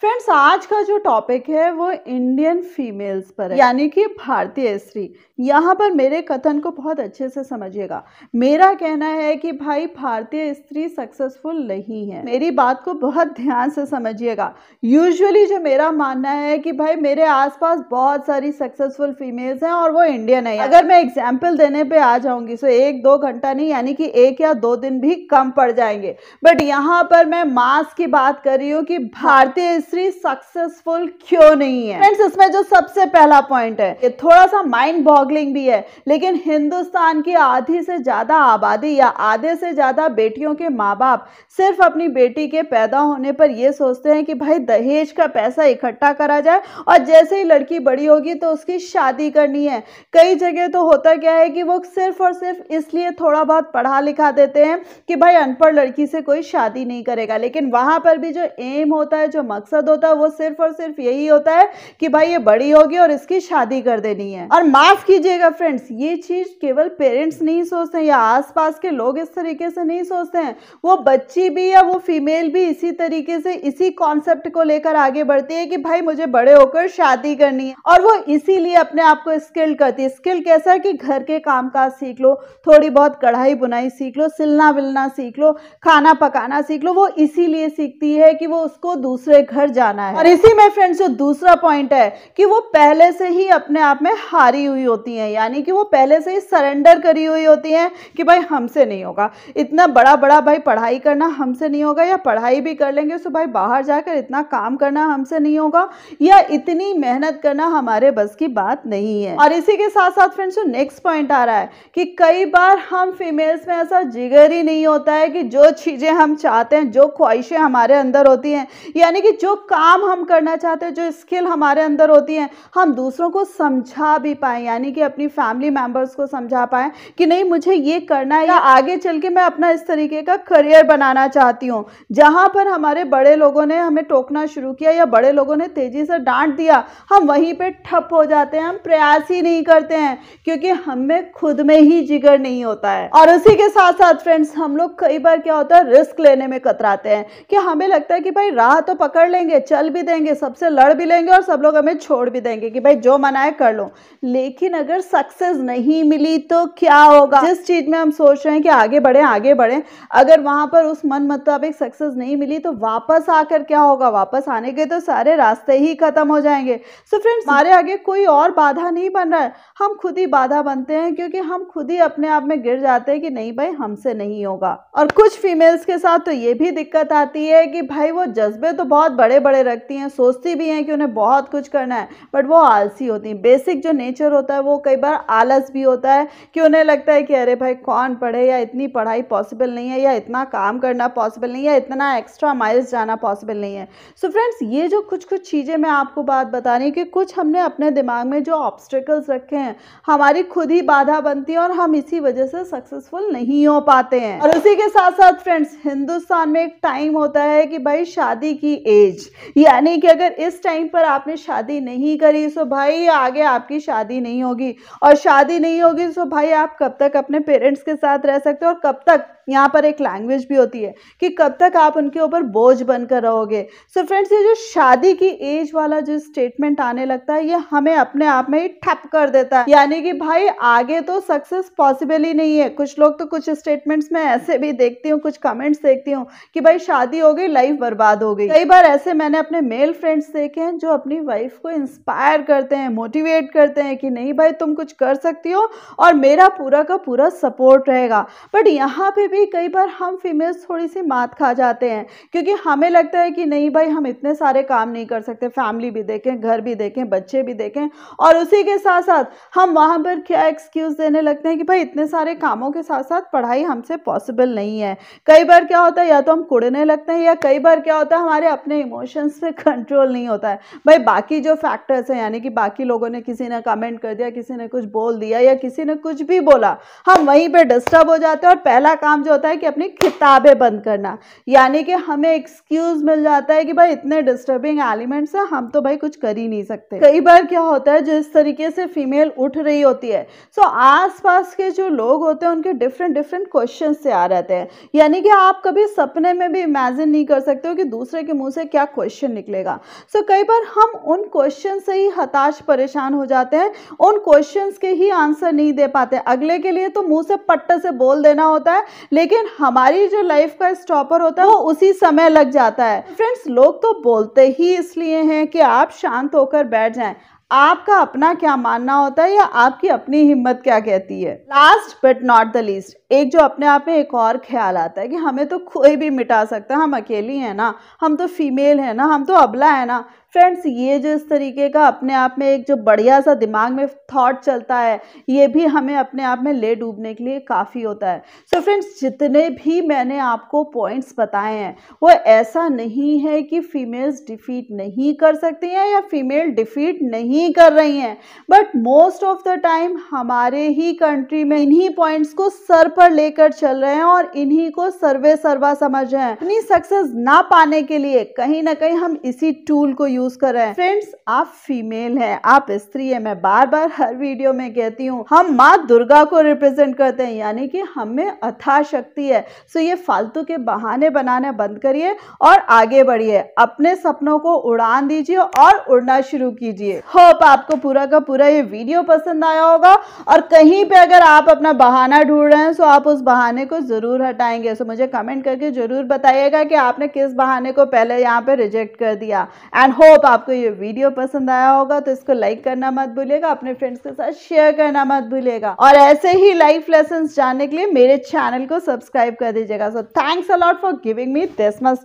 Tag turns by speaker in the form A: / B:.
A: friends आज का जो टॉपिक है वो इंडियन फीमेल्स पर है यानी कि भारतीय स्त्री यहाँ पर मेरे कथन को बहुत अच्छे से समझिएगा मेरा कहना है कि भाई भारतीय स्त्री सक्सेसफुल नहीं है मेरी बात को बहुत ध्यान से समझिएगा यूजुअली जो मेरा मानना है कि भाई मेरे आसपास बहुत सारी सक्सेसफुल फीमेल्स हैं और वो इंडियन है अगर मैं एग्जाम्पल देने पर आ जाऊँगी सो एक दो घंटा नहीं यानी कि एक या दो दिन भी कम पड़ जाएंगे बट यहाँ पर मैं मास की बात कर रही हूँ कि भारतीय मिस्ट्री सक्सेसफुल क्यों नहीं है फ्रेंड्स इसमें जो सबसे पहला पॉइंट है ये थोड़ा सा माइंड बॉगलिंग भी है लेकिन हिंदुस्तान की आधी से ज्यादा आबादी या आधे से ज्यादा बेटियों के माँ बाप सिर्फ अपनी बेटी के पैदा होने पर यह सोचते हैं कि भाई दहेज का पैसा इकट्ठा करा जाए और जैसे ही लड़की बड़ी होगी तो उसकी शादी करनी है कई जगह तो होता क्या है कि वो सिर्फ और सिर्फ इसलिए थोड़ा बहुत पढ़ा लिखा देते हैं कि भाई अनपढ़ लड़की से कोई शादी नहीं करेगा लेकिन वहां पर भी जो एम होता है जो मकसद मकसद होता है वो सिर्फ और सिर्फ यही होता है कि भाई ये बड़ी होगी और इसकी शादी कर देनी है और माफ कीजिएगा फ्रेंड्स ये चीज केवल पेरेंट्स नहीं सोचते या आसपास के लोग इस तरीके से नहीं सोचते हैं वो बच्ची भी या वो फीमेल भी इसी तरीके से इसी कॉन्सेप्ट को लेकर आगे बढ़ती है कि भाई मुझे बड़े होकर शादी करनी है और वो इसीलिए अपने आप को स्किल करती है स्किल कैसा कि घर के काम काज सीख लो थोड़ी बहुत कढ़ाई बुनाई सीख लो सिलना विलना सीख लो खाना पकाना सीख लो वो इसीलिए सीखती है कि वो उसको दूसरे घर ऊपर जाना है और इसी में फ्रेंड्स जो दूसरा पॉइंट है कि वो पहले से ही अपने आप में हारी हुई होती हैं यानी कि वो पहले से ही सरेंडर करी हुई होती हैं कि भाई हमसे नहीं होगा इतना बड़ा बड़ा भाई पढ़ाई करना हमसे नहीं होगा या पढ़ाई भी कर लेंगे सो तो भाई बाहर जाकर इतना काम करना हमसे नहीं होगा या इतनी मेहनत करना हमारे बस की बात नहीं है और इसी के साथ साथ फ्रेंड्स जो नेक्स्ट पॉइंट आ रहा है कि कई बार हम फीमेल्स में ऐसा जिगर ही नहीं होता है कि जो चीज़ें हम चाहते हैं जो ख्वाहिशें हमारे अंदर होती हैं यानी कि जो काम हम करना चाहते हैं जो स्किल हमारे अंदर होती है हम दूसरों को समझा भी पाए यानी कि अपनी फैमिली मेंबर्स को समझा पाए कि नहीं मुझे ये करना है या आगे चल के मैं अपना इस तरीके का करियर बनाना चाहती हूँ जहाँ पर हमारे बड़े लोगों ने हमें टोकना शुरू किया या बड़े लोगों ने तेज़ी से डांट दिया हम वहीं पर ठप हो जाते हैं हम प्रयास ही नहीं करते हैं क्योंकि हमें खुद में ही जिगर नहीं होता है और उसी के साथ साथ फ्रेंड्स हम लोग कई बार क्या होता है रिस्क लेने में कतराते हैं कि हमें लगता है कि भाई राह तो पकड़ लेंगे देंगे चल भी देंगे सबसे लड़ भी लेंगे और सब लोग हमें छोड़ भी देंगे कि भाई जो मनाए कर लो लेकिन अगर सक्सेस नहीं मिली तो क्या होगा जिस चीज़ में हम सोच रहे हैं कि आगे बढ़े आगे बढ़े अगर वहां पर उस मन मुताबिक सक्सेस नहीं मिली तो वापस आकर क्या होगा वापस आने के तो सारे रास्ते ही खत्म हो जाएंगे सो फ्रेंड्स हमारे आगे कोई और बाधा नहीं बन रहा है हम खुद ही बाधा बनते हैं क्योंकि हम खुद ही अपने आप में गिर जाते हैं कि नहीं भाई हमसे नहीं होगा और कुछ फीमेल्स के साथ तो ये भी दिक्कत आती है कि भाई वो जज्बे तो बहुत बड़े बड़े बड़े रखती हैं सोचती भी हैं कि उन्हें बहुत कुछ करना है बट वो आलसी होती हैं बेसिक जो नेचर होता है वो कई बार आलस भी होता है कि उन्हें लगता है कि अरे भाई कौन पढ़े या इतनी पढ़ाई पॉसिबल नहीं है या इतना काम करना पॉसिबल नहीं है इतना एक्स्ट्रा माइल्स जाना पॉसिबल नहीं है सो so फ्रेंड्स ये जो कुछ कुछ चीज़ें मैं आपको बात बता रही हूँ कि कुछ हमने अपने दिमाग में जो ऑब्स्टिकल्स रखे हैं हमारी खुद ही बाधा बनती है और हम इसी वजह से सक्सेसफुल नहीं हो पाते हैं और उसी के साथ साथ फ्रेंड्स हिंदुस्तान में एक टाइम होता है कि भाई शादी की एज यानी कि अगर इस टाइम पर आपने शादी नहीं करी सो भाई आगे आपकी शादी नहीं होगी और शादी नहीं होगी सो भाई आप कब तक अपने पेरेंट्स के साथ रह सकते हो और कब तक यहाँ पर एक लैंग्वेज भी होती है कि कब तक आप उनके ऊपर बोझ बनकर रहोगे सो फ्रेंड्स ये जो शादी की एज वाला जो स्टेटमेंट आने लगता है ये हमें अपने आप में ही ठप कर देता है यानी कि भाई आगे तो सक्सेस पॉसिबल ही नहीं है कुछ लोग तो कुछ स्टेटमेंट्स में ऐसे भी देखती हूँ कुछ कमेंट्स देखती हूँ कि भाई शादी हो गई लाइफ बर्बाद हो गई कई बार ऐसे ऐसे मैंने अपने मेल फ्रेंड्स देखे हैं जो अपनी वाइफ को इंस्पायर करते हैं मोटिवेट करते हैं कि नहीं भाई तुम कुछ कर सकती हो और मेरा पूरा का पूरा सपोर्ट रहेगा बट यहाँ पे भी कई बार हम फीमेल्स थोड़ी सी मात खा जाते हैं क्योंकि हमें लगता है कि नहीं भाई हम इतने सारे काम नहीं कर सकते फैमिली भी देखें घर भी देखें बच्चे भी देखें और उसी के साथ साथ हम वहाँ पर क्या एक्सक्यूज़ देने लगते हैं कि भाई इतने सारे कामों के साथ साथ पढ़ाई हमसे पॉसिबल नहीं है कई बार क्या होता है या तो हम कुड़ने लगते हैं या कई बार क्या होता है हमारे अपने इमोशंस पे कंट्रोल नहीं होता है भाई बाकी जो फैक्टर्स हैं यानी कि बाकी लोगों ने किसी ने कमेंट कर दिया किसी ने कुछ बोल दिया या किसी ने कुछ भी बोला हम वहीं पे डिस्टर्ब हो जाते हैं और पहला काम जो होता है कि अपनी किताबें बंद करना यानी कि हमें एक्सक्यूज़ मिल जाता है कि भाई इतने डिस्टर्बिंग एलिमेंट्स हैं हम तो भाई कुछ कर ही नहीं सकते कई बार क्या होता है जिस तरीके से फीमेल उठ रही होती है सो आस के जो लोग होते हैं उनके डिफरेंट डिफरेंट क्वेश्चन से आ रहते हैं यानी कि आप कभी सपने में भी इमेजिन नहीं कर सकते हो कि दूसरे के मुंह से क्या क्या क्वेश्चन निकलेगा सो so, कई बार हम उन क्वेश्चन से ही हताश परेशान हो जाते हैं उन क्वेश्चन के ही आंसर नहीं दे पाते अगले के लिए तो मुंह से पट्ट से बोल देना होता है लेकिन हमारी जो लाइफ का स्टॉपर होता है वो उसी समय लग जाता है फ्रेंड्स लोग तो बोलते ही इसलिए हैं कि आप शांत होकर बैठ जाएं आपका अपना क्या मानना होता है या आपकी अपनी हिम्मत क्या कहती है last but not the least एक जो अपने आप में एक और ख्याल आता है कि हमें तो कोई भी मिटा सकता है हम अकेली हैं ना हम तो फीमेल हैं ना हम तो अबला है ना फ्रेंड्स ये जो इस तरीके का अपने आप में एक जो बढ़िया सा दिमाग में थॉट चलता है ये भी हमें अपने आप में ले डूबने के लिए काफ़ी होता है सो so फ्रेंड्स जितने भी मैंने आपको पॉइंट्स बताए हैं वो ऐसा नहीं है कि फीमेल्स डिफीट नहीं कर सकती हैं या फीमेल डिफीट नहीं कर रही हैं but most of the time हमारे ही कंट्री में इन्हीं पॉइंट्स को सर पर लेकर चल रहे हैं और इन्हीं को सर्वे सर्वा समझ रहे हैं अपनी सक्सेस ना पाने के लिए कहीं ना कहीं हम इसी टूल को यूज यूज कर रहे हैं फ्रेंड्स आप फीमेल हैं आप स्त्री है मैं बार बार हर वीडियो में कहती हूँ हम माँ दुर्गा को रिप्रेजेंट करते हैं यानी कि हमें अथा शक्ति है सो ये फालतू के बहाने बनाना बंद करिए और आगे बढ़िए अपने सपनों को उड़ान दीजिए और उड़ना शुरू कीजिए होप आपको पूरा का पूरा ये वीडियो पसंद आया होगा और कहीं पे अगर आप अपना बहाना ढूंढ रहे हैं सो आप उस बहाने को ज़रूर हटाएंगे सो मुझे कमेंट करके ज़रूर बताइएगा कि आपने किस बहाने को पहले यहाँ पे रिजेक्ट कर दिया एंड हो होप आपको ये वीडियो पसंद आया होगा तो इसको लाइक करना मत भूलिएगा अपने फ्रेंड्स के साथ शेयर करना मत भूलिएगा और ऐसे ही लाइफ लेसन जानने के लिए मेरे चैनल को सब्सक्राइब कर दीजिएगा so thanks a lot for giving me this must